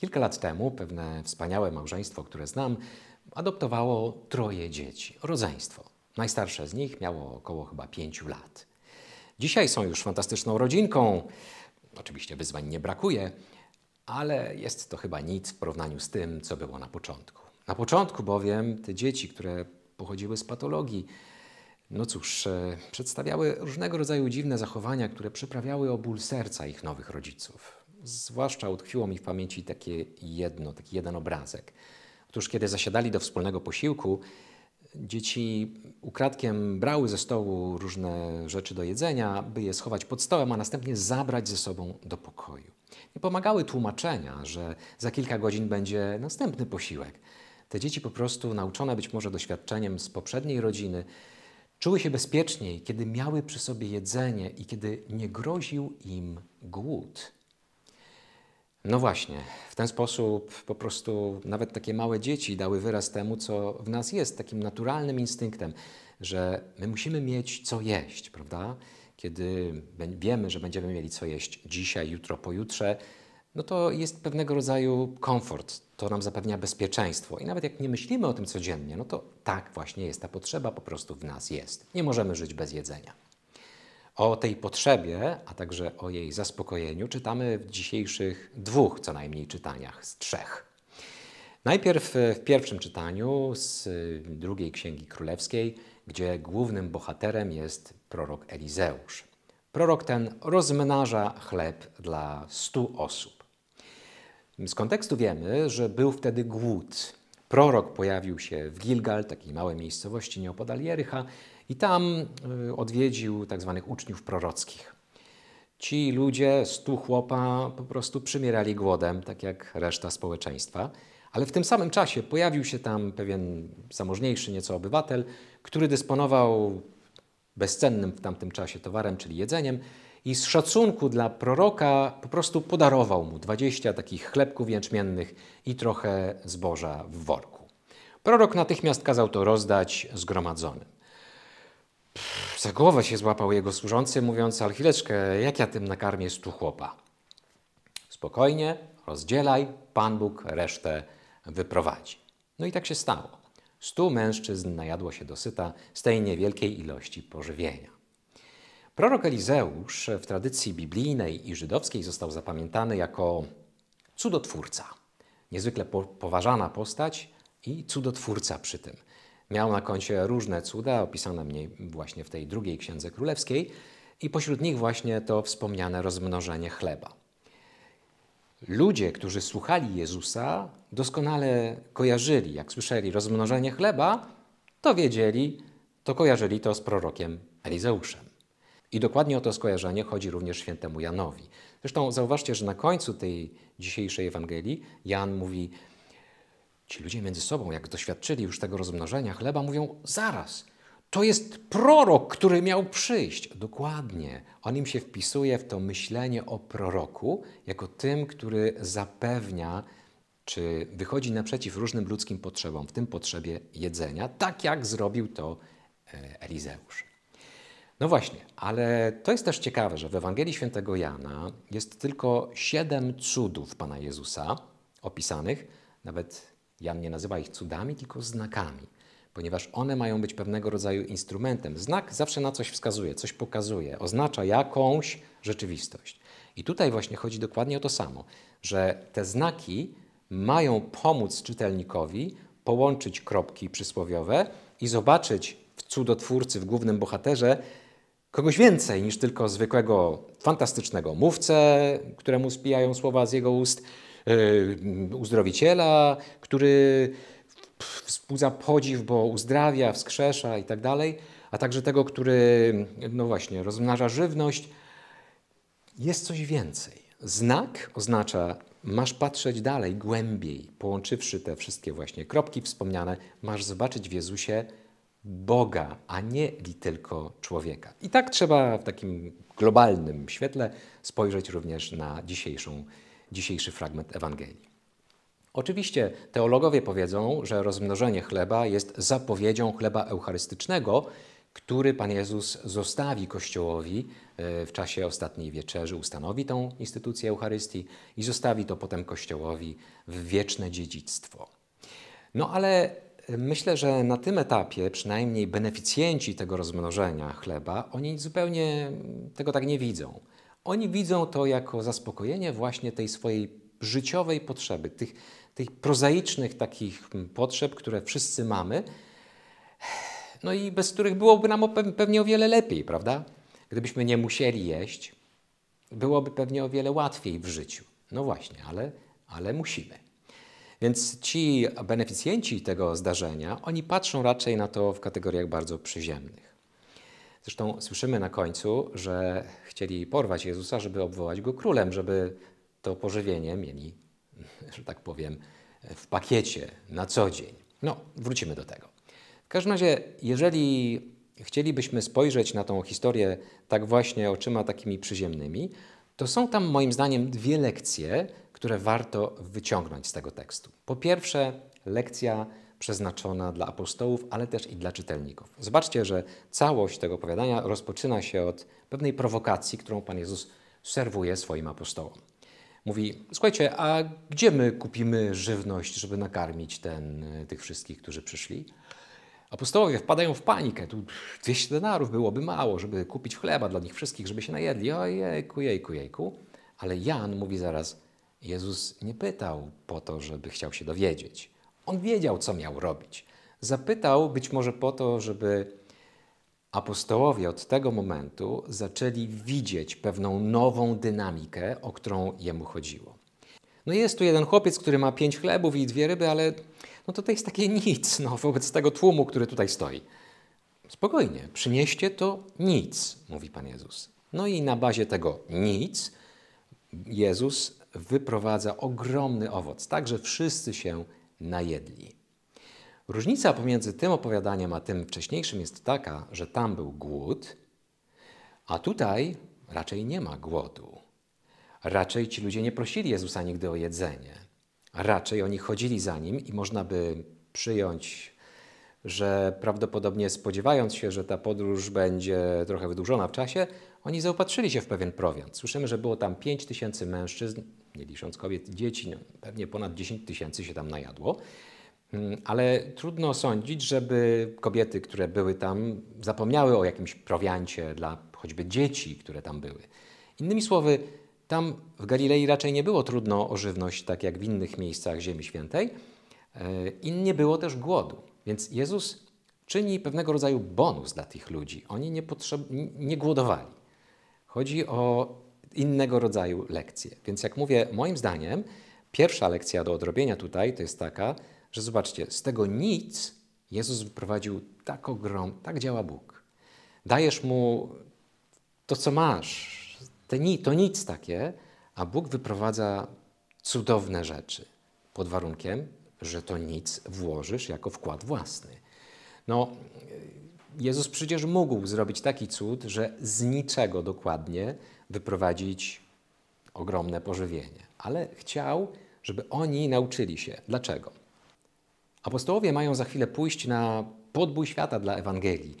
Kilka lat temu pewne wspaniałe małżeństwo, które znam, adoptowało troje dzieci, rodzeństwo. Najstarsze z nich miało około chyba pięciu lat. Dzisiaj są już fantastyczną rodzinką. Oczywiście wyzwań nie brakuje, ale jest to chyba nic w porównaniu z tym, co było na początku. Na początku bowiem te dzieci, które pochodziły z patologii, no cóż, e, przedstawiały różnego rodzaju dziwne zachowania, które przyprawiały o ból serca ich nowych rodziców. Zwłaszcza utkwiło mi w pamięci takie jedno, taki jeden obrazek. Otóż, kiedy zasiadali do wspólnego posiłku, dzieci ukradkiem brały ze stołu różne rzeczy do jedzenia, by je schować pod stołem, a następnie zabrać ze sobą do pokoju. Nie pomagały tłumaczenia, że za kilka godzin będzie następny posiłek. Te dzieci po prostu, nauczone być może doświadczeniem z poprzedniej rodziny, czuły się bezpieczniej, kiedy miały przy sobie jedzenie i kiedy nie groził im głód. No właśnie, w ten sposób po prostu nawet takie małe dzieci dały wyraz temu, co w nas jest, takim naturalnym instynktem, że my musimy mieć co jeść, prawda? Kiedy wiemy, że będziemy mieli co jeść dzisiaj, jutro, pojutrze, no to jest pewnego rodzaju komfort, to nam zapewnia bezpieczeństwo. I nawet jak nie myślimy o tym codziennie, no to tak właśnie jest, ta potrzeba po prostu w nas jest. Nie możemy żyć bez jedzenia. O tej potrzebie, a także o jej zaspokojeniu czytamy w dzisiejszych dwóch co najmniej czytaniach z trzech. Najpierw e, w pierwszym czytaniu z e, drugiej Księgi Królewskiej, gdzie głównym bohaterem jest prorok Elizeusz. Prorok ten rozmnaża chleb dla stu osób. Z kontekstu wiemy, że był wtedy głód. Prorok pojawił się w Gilgal, takiej małej miejscowości nieopodal Jericha, i tam y, odwiedził tzw. Tak uczniów prorockich. Ci ludzie, stu chłopa, po prostu przymierali głodem, tak jak reszta społeczeństwa. Ale w tym samym czasie pojawił się tam pewien zamożniejszy nieco obywatel, który dysponował bezcennym w tamtym czasie towarem, czyli jedzeniem, i z szacunku dla proroka po prostu podarował mu 20 takich chlebków jęczmiennych i trochę zboża w worku. Prorok natychmiast kazał to rozdać zgromadzonym. Pff, za głowę się złapał jego służący, mówiąc, ale chwileczkę, jak ja tym nakarmię stu chłopa? Spokojnie, rozdzielaj, Pan Bóg resztę wyprowadzi. No i tak się stało. Stu mężczyzn najadło się dosyta z tej niewielkiej ilości pożywienia. Prorok Elizeusz w tradycji biblijnej i żydowskiej został zapamiętany jako cudotwórca. Niezwykle poważana postać i cudotwórca przy tym. Miał na koncie różne cuda, opisane mniej właśnie w tej drugiej księdze królewskiej, i pośród nich właśnie to wspomniane rozmnożenie chleba. Ludzie, którzy słuchali Jezusa, doskonale kojarzyli, jak słyszeli rozmnożenie chleba, to wiedzieli, to kojarzyli to z prorokiem Elizeuszem. I dokładnie o to skojarzenie chodzi również świętemu Janowi. Zresztą zauważcie, że na końcu tej dzisiejszej Ewangelii Jan mówi: Ci ludzie między sobą, jak doświadczyli już tego rozmnożenia chleba, mówią: Zaraz, to jest prorok, który miał przyjść. Dokładnie. On im się wpisuje w to myślenie o proroku jako tym, który zapewnia, czy wychodzi naprzeciw różnym ludzkim potrzebom, w tym potrzebie jedzenia, tak jak zrobił to e, Elizeusz. No właśnie, ale to jest też ciekawe, że w Ewangelii Świętego Jana jest tylko siedem cudów Pana Jezusa opisanych, nawet Jan nie nazywa ich cudami, tylko znakami, ponieważ one mają być pewnego rodzaju instrumentem. Znak zawsze na coś wskazuje, coś pokazuje, oznacza jakąś rzeczywistość. I tutaj właśnie chodzi dokładnie o to samo, że te znaki mają pomóc czytelnikowi połączyć kropki przysłowiowe i zobaczyć w cudotwórcy, w głównym bohaterze, kogoś więcej niż tylko zwykłego, fantastycznego mówcę, któremu spijają słowa z jego ust, E, uzdrowiciela, który wzbudza podziw, bo uzdrawia, wskrzesza i tak dalej, a także tego, który, no właśnie, rozmnaża żywność. Jest coś więcej. Znak oznacza, masz patrzeć dalej, głębiej, połączywszy te wszystkie właśnie kropki wspomniane, masz zobaczyć w Jezusie Boga, a nie tylko człowieka. I tak trzeba w takim globalnym świetle spojrzeć również na dzisiejszą dzisiejszy fragment Ewangelii. Oczywiście teologowie powiedzą, że rozmnożenie chleba jest zapowiedzią chleba eucharystycznego, który Pan Jezus zostawi Kościołowi e, w czasie ostatniej wieczerzy, ustanowi tą instytucję Eucharystii i zostawi to potem Kościołowi w wieczne dziedzictwo. No ale e, myślę, że na tym etapie przynajmniej beneficjenci tego rozmnożenia chleba, oni zupełnie tego tak nie widzą. Oni widzą to jako zaspokojenie właśnie tej swojej życiowej potrzeby, tych, tych prozaicznych takich mm, potrzeb, które wszyscy mamy, no i bez których byłoby nam pewnie o wiele lepiej, prawda? Gdybyśmy nie musieli jeść, byłoby pewnie o wiele łatwiej w życiu. No właśnie, ale, ale musimy. Więc ci beneficjenci tego zdarzenia, oni patrzą raczej na to w kategoriach bardzo przyziemnych. Zresztą słyszymy na końcu, że chcieli porwać Jezusa, żeby obwołać go królem, żeby to pożywienie mieli, że tak powiem, w pakiecie na co dzień. No, wrócimy do tego. W każdym razie, jeżeli chcielibyśmy spojrzeć na tą historię tak właśnie oczyma takimi przyziemnymi, to są tam moim zdaniem dwie lekcje, które warto wyciągnąć z tego tekstu. Po pierwsze, lekcja przeznaczona dla apostołów, ale też i dla czytelników. Zobaczcie, że całość tego opowiadania rozpoczyna się od pewnej prowokacji, którą Pan Jezus serwuje swoim apostołom. Mówi: Słuchajcie, a gdzie my kupimy żywność, żeby nakarmić ten, tych wszystkich, którzy przyszli? Apostołowie wpadają w panikę. Tu 200 denarów byłoby mało, żeby kupić chleba dla nich wszystkich, żeby się najedli. Ojejku, jejku, jejku. Ale Jan mówi zaraz: Jezus nie pytał po to, żeby chciał się dowiedzieć. On wiedział, co miał robić. Zapytał być może po to, żeby apostołowie od tego momentu zaczęli widzieć pewną nową dynamikę, o którą jemu chodziło. No jest tu jeden chłopiec, który ma pięć chlebów i dwie ryby, ale no to, jest takie nic no, wobec tego tłumu, który tutaj stoi. Spokojnie, przynieście to nic, mówi Pan Jezus. No i na bazie tego nic Jezus wyprowadza ogromny owoc, tak że wszyscy się najedli. Różnica pomiędzy tym opowiadaniem a tym wcześniejszym jest taka, że tam był głód, a tutaj raczej nie ma głodu. Raczej ci ludzie nie prosili Jezusa nigdy o jedzenie. Raczej oni chodzili za nim i można by przyjąć, że prawdopodobnie spodziewając się, że ta podróż będzie trochę wydłużona w czasie, oni zaopatrzyli się w pewien prowiant. Słyszymy, że było tam 5 tysięcy mężczyzn, nie licząc kobiet i dzieci, no, pewnie ponad 10 tysięcy się tam najadło. Mm, ale trudno sądzić, żeby kobiety, które były tam, zapomniały o jakimś prowiancie dla choćby dzieci, które tam były. Innymi słowy, tam w Galilei raczej nie było trudno o żywność, tak jak w innych miejscach Ziemi Świętej, e, i nie było też głodu. Więc Jezus czyni pewnego rodzaju bonus dla tych ludzi. Oni nie, nie głodowali. Chodzi o innego rodzaju lekcje. Więc jak mówię, moim zdaniem pierwsza lekcja do odrobienia tutaj to jest taka, że zobaczcie, z tego nic Jezus wyprowadził tak ogrom, tak działa Bóg. Dajesz Mu to, co masz, te ni to nic takie, a Bóg wyprowadza cudowne rzeczy pod warunkiem, że to nic włożysz jako wkład własny. No, Jezus przecież mógł zrobić taki cud, że z niczego dokładnie wyprowadzić ogromne pożywienie, ale chciał, żeby oni nauczyli się. Dlaczego? Apostołowie mają za chwilę pójść na podbój świata dla Ewangelii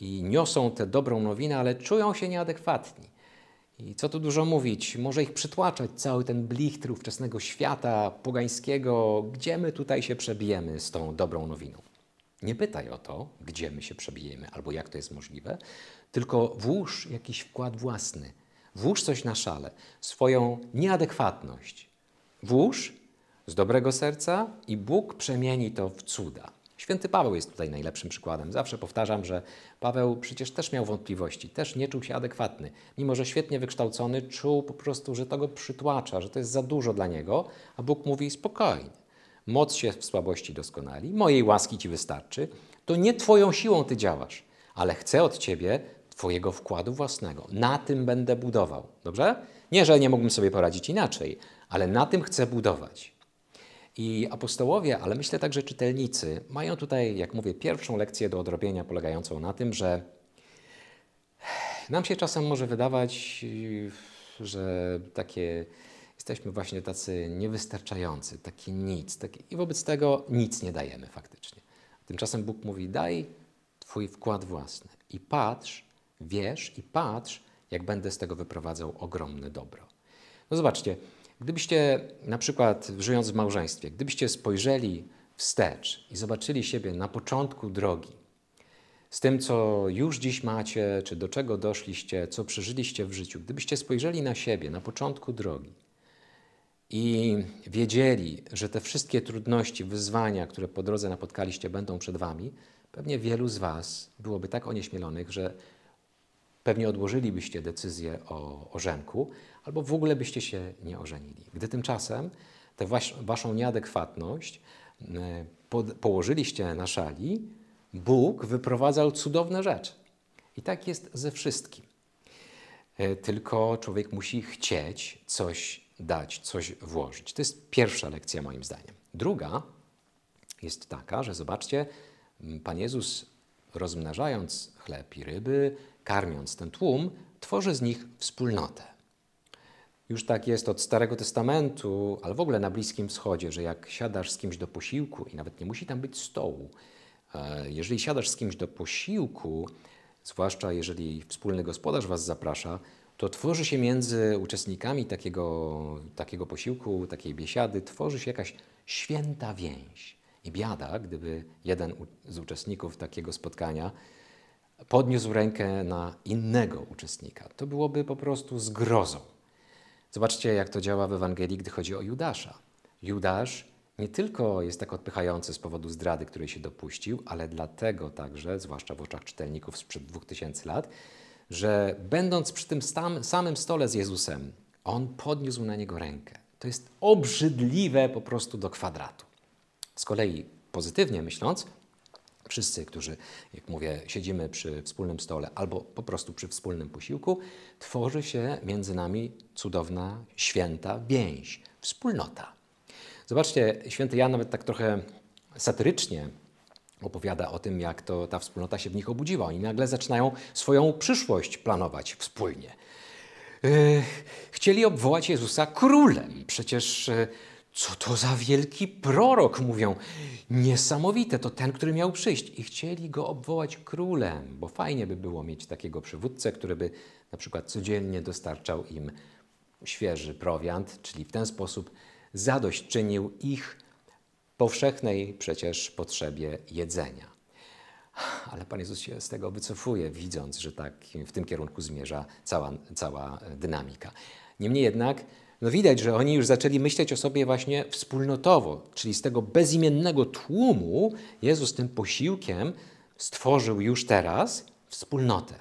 i niosą tę dobrą nowinę, ale czują się nieadekwatni. I co tu dużo mówić, może ich przytłaczać cały ten blichtr ówczesnego świata pogańskiego, gdzie my tutaj się przebijemy z tą dobrą nowiną. Nie pytaj o to, gdzie my się przebijemy albo jak to jest możliwe, tylko włóż jakiś wkład własny, Włóż coś na szale, swoją nieadekwatność. Włóż z dobrego serca i Bóg przemieni to w cuda. Święty Paweł jest tutaj najlepszym przykładem. Zawsze powtarzam, że Paweł przecież też miał wątpliwości, też nie czuł się adekwatny. Mimo, że świetnie wykształcony, czuł po prostu, że to go przytłacza, że to jest za dużo dla niego, a Bóg mówi spokojnie. Moc się w słabości doskonali, mojej łaski ci wystarczy. To nie twoją siłą ty działasz, ale chcę od ciebie Twojego wkładu własnego. Na tym będę budował. Dobrze? Nie, że nie mógłbym sobie poradzić inaczej, ale na tym chcę budować. I apostołowie, ale myślę także czytelnicy, mają tutaj, jak mówię, pierwszą lekcję do odrobienia, polegającą na tym, że nam się czasem może wydawać, że takie jesteśmy właśnie tacy niewystarczający, taki nic, taki, i wobec tego nic nie dajemy faktycznie. Tymczasem Bóg mówi: daj Twój wkład własny i patrz, wiesz i patrz, jak będę z tego wyprowadzał ogromne dobro. No zobaczcie, gdybyście na przykład żyjąc w małżeństwie, gdybyście spojrzeli wstecz i zobaczyli siebie na początku drogi, z tym, co już dziś macie, czy do czego doszliście, co przeżyliście w życiu, gdybyście spojrzeli na siebie na początku drogi i wiedzieli, że te wszystkie trudności, wyzwania, które po drodze napotkaliście, będą przed wami, pewnie wielu z was byłoby tak onieśmielonych, że pewnie odłożylibyście decyzję o ożenku, albo w ogóle byście się nie ożenili. Gdy tymczasem tę waszą nieadekwatność e, położyliście na szali, Bóg wyprowadzał cudowne rzeczy. I tak jest ze wszystkim. E, tylko człowiek musi chcieć coś dać, coś włożyć. To jest pierwsza lekcja, moim zdaniem. Druga jest taka, że zobaczcie, Pan Jezus Rozmnażając chleb i ryby, karmiąc ten tłum, tworzy z nich wspólnotę. Już tak jest od Starego Testamentu, ale w ogóle na Bliskim Wschodzie, że jak siadasz z kimś do posiłku, i nawet nie musi tam być stołu, e, jeżeli siadasz z kimś do posiłku, zwłaszcza jeżeli wspólny gospodarz was zaprasza, to tworzy się między uczestnikami takiego, takiego posiłku, takiej biesiady, tworzy się jakaś święta więź. I biada, gdyby jeden z uczestników takiego spotkania podniósł rękę na innego uczestnika. To byłoby po prostu zgrozą. Zobaczcie, jak to działa w Ewangelii, gdy chodzi o Judasza. Judasz nie tylko jest tak odpychający z powodu zdrady, której się dopuścił, ale dlatego także, zwłaszcza w oczach czytelników sprzed 2000 lat, że będąc przy tym sam, samym stole z Jezusem, on podniósł na niego rękę. To jest obrzydliwe po prostu do kwadratu. Z kolei pozytywnie myśląc, wszyscy, którzy, jak mówię, siedzimy przy wspólnym stole albo po prostu przy wspólnym posiłku, tworzy się między nami cudowna, święta więź, wspólnota. Zobaczcie, święty Jan nawet tak trochę satyrycznie opowiada o tym, jak to ta wspólnota się w nich obudziła. Oni nagle zaczynają swoją przyszłość planować wspólnie. Yy, chcieli obwołać Jezusa królem. Przecież yy, co to za wielki prorok, mówią. Niesamowite, to ten, który miał przyjść. I chcieli go obwołać królem, bo fajnie by było mieć takiego przywódcę, który by na przykład codziennie dostarczał im świeży prowiant, czyli w ten sposób zadośćczynił ich powszechnej przecież potrzebie jedzenia. Ale Pan Jezus się z tego wycofuje, widząc, że tak w tym kierunku zmierza cała, cała dynamika. Niemniej jednak, no widać, że oni już zaczęli myśleć o sobie właśnie wspólnotowo, czyli z tego bezimiennego tłumu Jezus tym posiłkiem stworzył już teraz wspólnotę.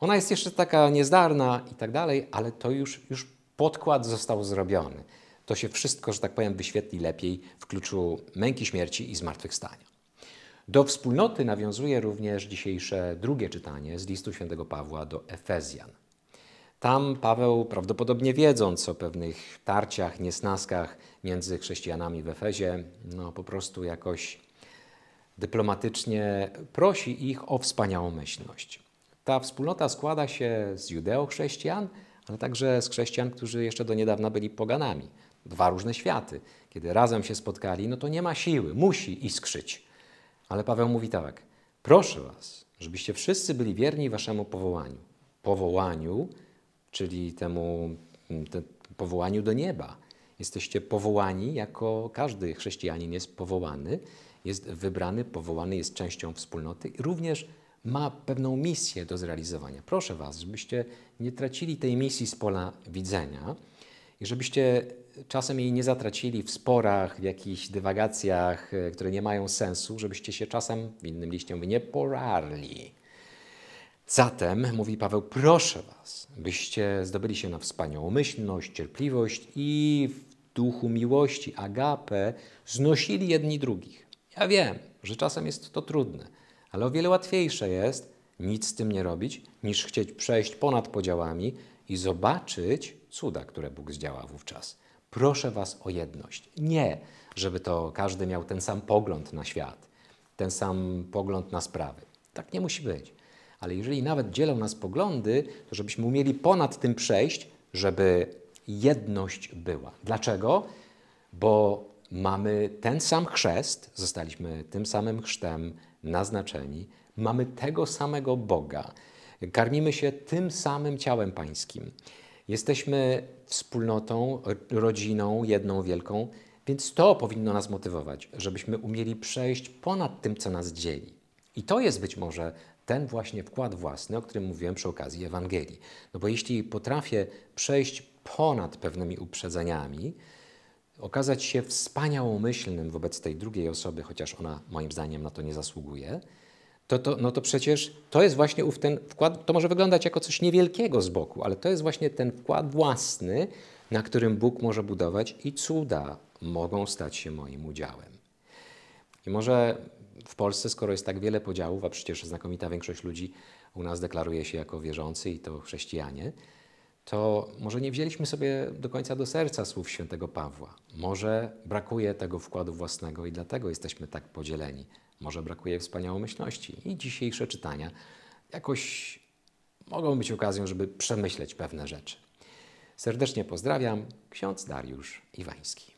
Ona jest jeszcze taka niezdarna i tak dalej, ale to już, już podkład został zrobiony. To się wszystko, że tak powiem, wyświetli lepiej w kluczu męki śmierci i zmartwychwstania. Do wspólnoty nawiązuje również dzisiejsze drugie czytanie z listu św. Pawła do Efezjan – tam Paweł, prawdopodobnie wiedząc o pewnych tarciach, niesnaskach między chrześcijanami w Efezie, no po prostu jakoś dyplomatycznie prosi ich o wspaniałomyślność. Ta wspólnota składa się z judeochrześcijan, ale także z chrześcijan, którzy jeszcze do niedawna byli poganami. Dwa różne światy. Kiedy razem się spotkali, no to nie ma siły, musi iskrzyć. Ale Paweł mówi tak: Proszę was, żebyście wszyscy byli wierni waszemu powołaniu. Powołaniu, czyli temu mm, te, powołaniu do nieba. Jesteście powołani, jako każdy chrześcijanin jest powołany, jest wybrany, powołany, jest częścią wspólnoty i również ma pewną misję do zrealizowania. Proszę Was, żebyście nie tracili tej misji z pola widzenia i żebyście czasem jej nie zatracili w sporach, w jakichś dywagacjach, e, które nie mają sensu, żebyście się czasem, w innym liście mówię, nie porarli Zatem, mówi Paweł, proszę Was, byście zdobyli się na wspaniałą myślność, cierpliwość i w duchu miłości, agape, znosili jedni drugich. Ja wiem, że czasem jest to trudne, ale o wiele łatwiejsze jest nic z tym nie robić, niż chcieć przejść ponad podziałami i zobaczyć cuda, które Bóg zdziała wówczas. Proszę Was o jedność. Nie, żeby to każdy miał ten sam pogląd na świat, ten sam pogląd na sprawy. Tak nie musi być ale jeżeli nawet dzielą nas poglądy, to żebyśmy umieli ponad tym przejść, żeby jedność była. Dlaczego? Bo mamy ten sam chrzest, zostaliśmy tym samym chrztem naznaczeni, mamy tego samego Boga, karmimy się tym samym ciałem pańskim. Jesteśmy wspólnotą, rodziną, jedną wielką, więc to powinno nas motywować, żebyśmy umieli przejść ponad tym, co nas dzieli. I to jest być może ten właśnie wkład własny, o którym mówiłem przy okazji Ewangelii. No bo jeśli potrafię przejść ponad pewnymi uprzedzeniami, okazać się wspaniałomyślnym wobec tej drugiej osoby, chociaż ona moim zdaniem na to nie zasługuje, to, to, no to przecież to jest właśnie ów ten wkład, to może wyglądać jako coś niewielkiego z boku, ale to jest właśnie ten wkład własny, na którym Bóg może budować i cuda mogą stać się moim udziałem. I może w Polsce, skoro jest tak wiele podziałów, a przecież znakomita większość ludzi u nas deklaruje się jako wierzący i to chrześcijanie, to może nie wzięliśmy sobie do końca do serca słów świętego Pawła. Może brakuje tego wkładu własnego i dlatego jesteśmy tak podzieleni. Może brakuje wspaniałomyślności. I dzisiejsze czytania jakoś mogą być okazją, żeby przemyśleć pewne rzeczy. Serdecznie pozdrawiam, ksiądz Dariusz Iwański.